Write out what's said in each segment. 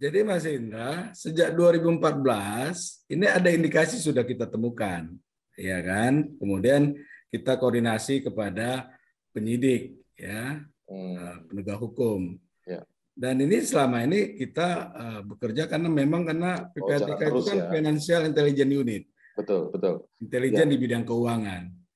Jadi Mas Indra, sejak 2014 ini ada indikasi sudah kita temukan, ya kan? Kemudian kita koordinasi kepada penyidik, ya, hmm. Eh, penegak hukum. Ya. Dan ini selama ini kita eh, bekerja karena memang karena PPATK oh, itu kan ya. Financial Intelligence Unit. Betul, betul. Intelijen ya. di bidang keuangan.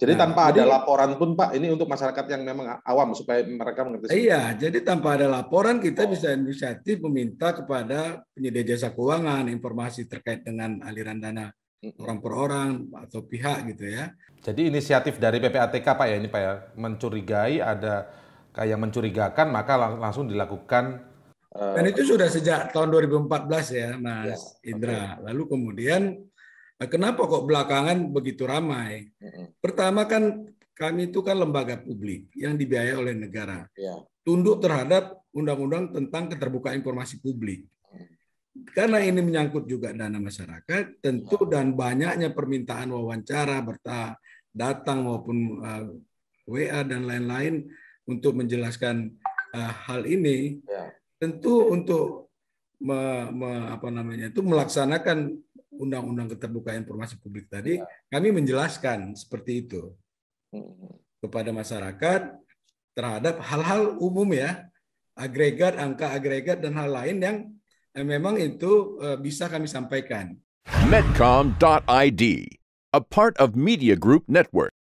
Jadi nah, tanpa jadi, ada laporan pun Pak, ini untuk masyarakat yang memang awam supaya mereka mengerti. Iya, jadi tanpa ada laporan kita oh. bisa inisiatif meminta kepada penyedia jasa keuangan informasi terkait dengan aliran dana orang per orang atau pihak gitu ya. Jadi inisiatif dari PPATK Pak ya ini Pak ya, mencurigai ada kayak mencurigakan maka lang langsung dilakukan eh, dan itu sudah sejak tahun 2014 ya Mas ya, Indra. Okay. Lalu kemudian eh, Kenapa kok belakangan begitu ramai? Pertama kan kami itu kan lembaga publik yang dibiayai oleh negara. Ya. Tunduk terhadap undang-undang tentang keterbukaan informasi publik. Karena ini menyangkut juga dana masyarakat, tentu iya. dan banyaknya permintaan wawancara, berta datang maupun uh, eh, WA dan lain-lain untuk menjelaskan uh, hal ini, ya. tentu untuk me, me, apa namanya itu melaksanakan undang-undang keterbukaan informasi publik tadi, ya. kami menjelaskan seperti itu mm-hmm. kepada masyarakat terhadap hal-hal umum ya, agregat, angka agregat dan hal lain yang memang itu eh, bisa kami sampaikan. Medcom.id, a part of Media Group Network.